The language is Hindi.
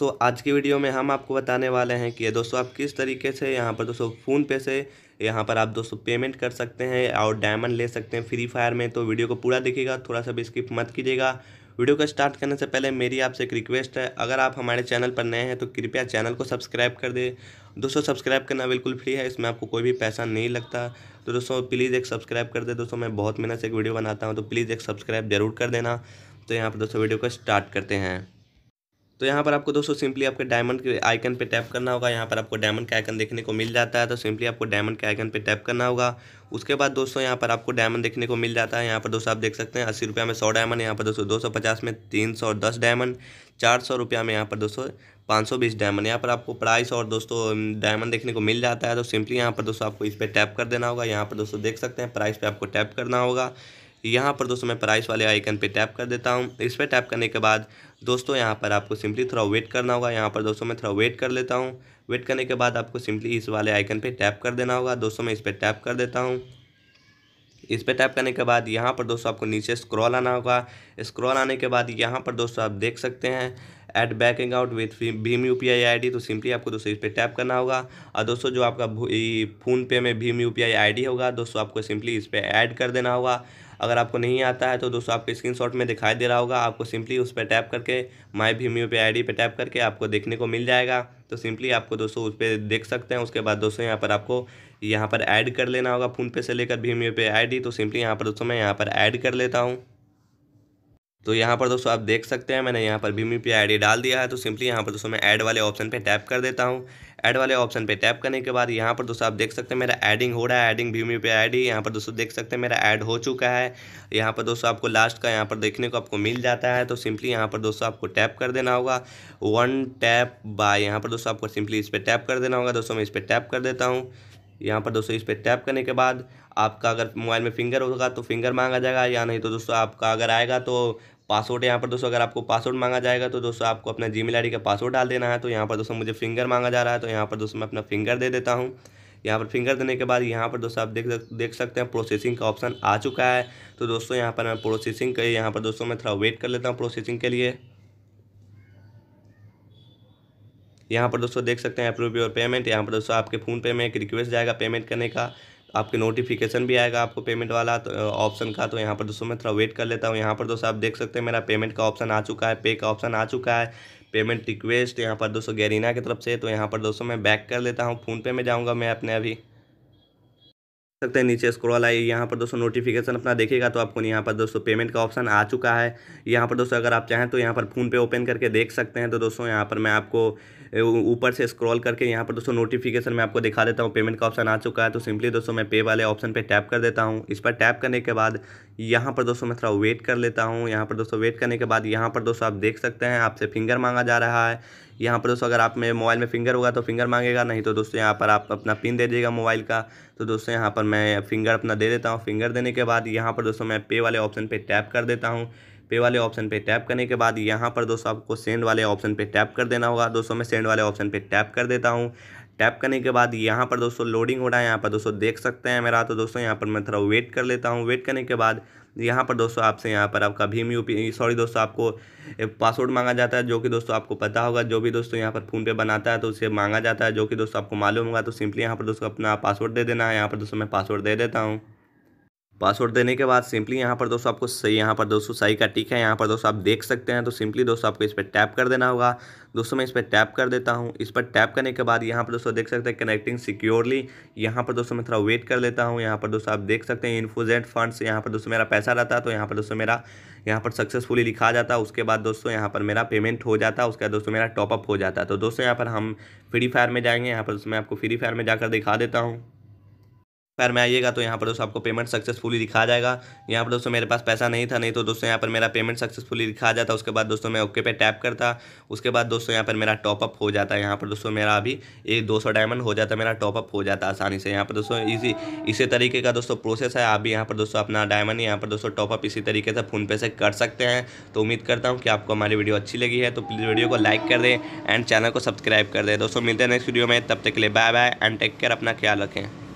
तो आज की वीडियो में हम आपको बताने वाले हैं कि दोस्तों आप किस तरीके से यहाँ पर दोस्तों फ़ोन पे से यहाँ पर आप दोस्तों पेमेंट कर सकते हैं और डायमंड ले सकते हैं फ्री फायर में तो वीडियो को पूरा देखिएगा थोड़ा सा भी स्किप मत कीजिएगा वीडियो को स्टार्ट करने से पहले मेरी आपसे एक रिक्वेस्ट है अगर आप हमारे चैनल पर नए हैं तो कृपया चैनल को सब्सक्राइब कर दे दोस्तों सब्सक्राइब करना बिल्कुल फ्री है इसमें आपको कोई भी पैसा नहीं लगता तो दोस्तों प्लीज़ एक सब्सक्राइब कर दे दोस्तों मैं बहुत मेहनत से एक वीडियो बनाता हूँ तो प्लीज़ एक सब्सक्राइब जरूर कर देना तो यहाँ पर दोस्तों वीडियो को स्टार्ट करते हैं तो यहाँ पर आपको दोस्तों सिंपली आपके डायमंड के आइकन पे टैप करना होगा यहाँ पर आपको डायमंड का आइकन देखने को मिल जाता है तो सिंपली आपको डायमंड के आइकन पे टैप करना होगा उसके बाद दोस्तों यहाँ पर आपको डायमंड देखने को मिल जाता है यहाँ पर दोस्तों आप देख सकते हैं अस्सी रुपया में सौ डायमंड यहाँ पर दोस्तों दो सौ पचास में तीन सौ दस डायमंड चार सौ रुपया में यहाँ पर दोस्तों पाँच सौ बीस डायमंड यहाँ पर आपको प्राइस और दोस्तों डायमंड देखने को मिल जाता है तो सिंपली यहाँ पर दोस्तों आपको इस पर टैप कर देना होगा यहाँ पर दोस्तों देख सकते हैं प्राइस पे आपको टैप करना होगा यहाँ पर दोस्तों मैं प्राइस वाले आइकन पे टैप कर देता हूँ इस पर टैप करने के बाद दोस्तों यहाँ पर आपको सिंपली थोड़ा वेट करना होगा यहाँ पर दोस्तों मैं थोड़ा वेट कर लेता हूँ वेट करने के बाद आपको सिंपली इस वाले आइकन पे टैप कर देना होगा दोस्तों मैं इस पर टैप कर देता हूँ इस पर टैप करने के बाद यहाँ पर दोस्तों आपको नीचे स्क्रॉल आना होगा स्क्रॉल आने के बाद यहाँ पर दोस्तों आप देख सकते हैं एट बैक अकाउंट विथ भीम U P I I D तो सिंपली आपको दोस्तों इस पर टैप करना होगा और दोस्तों जो आपका फ़ोन पे में भीम U P I I D होगा दोस्तों आपको सिंपली इस पर ऐड कर देना होगा अगर आपको नहीं आता है तो दोस्तों आपको स्क्रीनशॉट में दिखाई दे रहा होगा आपको सिंपली उस पर टैप करके माई भीम यू पी आई डी पर टैप करके आपको देखने को मिल जाएगा तो सिंपली आपको दोस्तों उस पर देख सकते हैं उसके बाद दोस्तों यहाँ पर आपको यहाँ पर ऐड कर लेना होगा फ़ोन पे से लेकर भीम यू पी आई डी तो सिंपली यहाँ पर दोस्तों मैं यहाँ पर ऐड कर लेता हूँ तो यहाँ पर दोस्तों आप देख सकते हैं मैंने यहाँ पर भीमी पे आई डाल दिया है तो सिंपली यहाँ पर दोस्तों मैं ऐड वाले ऑप्शन पे टैप कर देता हूँ ऐड वाले ऑप्शन पे टैप करने के बाद यहाँ पर दोस्तों आप देख सकते हैं मेरा एडिंग हो रहा है एडिंग भीमी पे आई डी यहाँ पर दोस्तों देख सकते हैं मेरा ऐड हो चुका है यहाँ पर दोस्तों आपको लास्ट का यहाँ पर देखने को आपको मिल जाता है तो सिंपली यहाँ पर दोस्तों आपको टैप कर देना होगा वन टैप बाय यहाँ पर दोस्तों आपको सिंपली इस पर टैप कर देना होगा दोस्तों मैं इस पर टैप कर देता हूँ यहाँ पर दोस्तों इस पर टैप करने के बाद आपका अगर मोबाइल में फिंगर होगा तो फिंगर मांगा जाएगा या नहीं तो दोस्तों आपका अगर आएगा तो पासवर्ड यहाँ पर दोस्तों अगर आपको पासवर्ड मांगा जाएगा तो दोस्तों आपको अपना जी मेल का पासवर्ड डाल देना है तो यहाँ पर दोस्तों मुझे फिंगर मांगा जा रहा है तो यहाँ पर दोस्तों मैं अपना फिंगर दे देता हूँ यहाँ पर फिंगर देने के बाद यहाँ पर दोस्तों आप देख देख सकते हैं प्रोसेसिंग का ऑप्शन आ चुका है तो दोस्तों यहाँ पर मैं प्रोसेसिंग के यहाँ पर दोस्तों मैं थोड़ा वेट कर लेता हूँ प्रोसेसिंग के लिए यहाँ पर दोस्तों देख सकते हैं अप्रूव योर पेमेंट यहाँ पर दोस्तों आपके फ़ोन पे में एक रिक्वेस्ट जाएगा पेमेंट करने का आपके नोटिफिकेशन भी आएगा आपको पेमेंट वाला तो ऑप्शन का तो यहाँ पर दोस्तों मैं थोड़ा वेट कर लेता हूँ यहाँ पर दोस्तों आप देख सकते हैं मेरा पेमेंट का ऑप्शन आ चुका है पे का ऑप्शन आ चुका है पेमेंट रिक्वेस्ट यहाँ पर दोस्तों गैरीना की तरफ से तो यहाँ पर दोस्तों मैं बैक कर लेता हूँ फ़ोनपे में जाऊँगा मैं अपने अभी सकते हैं नीचे स्क्रॉल आई यहाँ पर दोस्तों नोटिफिकेशन अपना देखेगा तो आपको यहाँ पर दोस्तों पेमेंट का ऑप्शन आ चुका है यहाँ पर दोस्तों अगर आप चाहें तो यहाँ पर फ़ोन पे ओपन करके देख सकते हैं तो दोस्तों यहाँ पर मैं आपको ऊपर से स्क्रॉल करके यहाँ पर दोस्तों नोटिफिकेशन मैं आपको दिखा देता हूँ पेमेंट का ऑप्शन आ चुका है तो सिंपली दोस्तों मैं पे वाले ऑप्शन पर टैप कर देता हूँ इस पर टैप करने के बाद यहाँ पर दोस्तों मैं थोड़ा वेट कर लेता हूँ यहाँ पर दोस्तों वेट करने के बाद यहाँ पर दोस्तों आप देख सकते हैं आपसे फिंगर मांगा जा रहा है यहाँ पर दोस्तों अगर आप मेरे मोबाइल में फिंगर होगा तो फिंगर मांगेगा नहीं तो दोस्तों यहाँ पर आप अपना पिन दे दीजिएगा मोबाइल का तो दोस्तों यहाँ पर मैं फिंगर अपना दे देता हूँ फिंगर देने के बाद यहाँ पर दोस्तों मैं पे वाले ऑप्शन पर टैप कर देता हूँ पे वाले ऑप्शन पे टैप करने के बाद यहाँ पर दोस्तों आपको सेंड वाले ऑप्शन पे टैप कर देना होगा दोस्तों मैं सेंड वाले ऑप्शन पे टैप कर देता हूँ टैप करने के बाद यहाँ पर दोस्तों लोडिंग हो रहा है यहाँ पर दोस्तों देख सकते हैं मेरा तो दोस्तों यहाँ पर मैं थोड़ा वेट कर लेता हूँ वेट करने के बाद यहाँ पर दोस्तों आपसे यहाँ पर आपका भीम यू सॉरी दोस्तों आपको पासवर्ड मांगा जाता है जो कि दोस्तों आपको पता होगा जो भी दोस्तों यहाँ पर फोन पे बनाता है तो उसे मांगा जाता है जो कि दोस्तों आपको मालूम होगा तो सिंपली यहाँ पर दोस्तों अपना पासवर्ड दे देना है यहाँ पर दोस्तों मैं पासवर्ड दे देता हूँ पासवर्ड देने के बाद सिंपली यहाँ पर दोस्तों आपको सही यहाँ पर दोस्तों सही का टिक है यहाँ पर दोस्तों आप देख सकते हैं तो सिंपली दोस्तों आपको इस पर टैप कर देना होगा दोस्तों मैं इस पर टैप कर देता हूँ इस पर टैप करने के बाद यहाँ पर दोस्तों देख सकते हैं कनेक्टिंग सिक्योरली यहाँ पर दोस्तों मैं थोड़ा वेट कर लेता हूँ यहाँ पर दोस्तों आप देख सकते हैं इन्फोजेंट फंड यहाँ पर दोस्तों मेरा पैसा रहता है तो यहाँ पर दोस्तों मेरा यहाँ पर सक्सेसफुली लिखा जाता है उसके बाद दोस्तों यहाँ पर मेरा पेमेंट हो जाता है उसके बाद दोस्तों मेरा टॉपअप हो जाता है तो दोस्तों यहाँ पर हम फ्री फायर में जाएंगे यहाँ पर दोस्तों मैं आपको फ्री फायर में जाकर दिखा देता हूँ पैर में आइएगा तो यहाँ पर दोस्तों आपको पेमेंट सक्सेसफुली दिखा जाएगा यहाँ पर दोस्तों मेरे पास पैसा नहीं था नहीं तो दोस्तों यहाँ पर मेरा पेमेंट सक्सेसफुली दिखा जाता उसके बाद दोस्तों मैं ओके पे टैप करता उसके बाद दोस्तों यहाँ पर मेरा टॉपअप हो जाता है यहाँ पर दोस्तों मेरा अभी एक दो डायमंड हो जाता मेरा टॉपअप हो जाता आसानी से यहाँ पर दोस्तों इसी इसी तरीके का दोस्तों प्रोसेस है आप भी यहाँ पर दोस्तों अपना डायमंड यहाँ पर दोस्तों टॉपअप इसी तरीके से फ़ोनपे से कर सकते हैं तो उम्मीद करता हूँ कि आपको हमारी वीडियो अच्छी लगी है तो प्लीज़ वीडियो को लाइक कर दें एंड चैनल को सब्सक्राइब कर दें दोस्तों मिलते हैं नेक्स्ट वीडियो में तब तक के लिए bye bye and take care अपना ख्याल रखें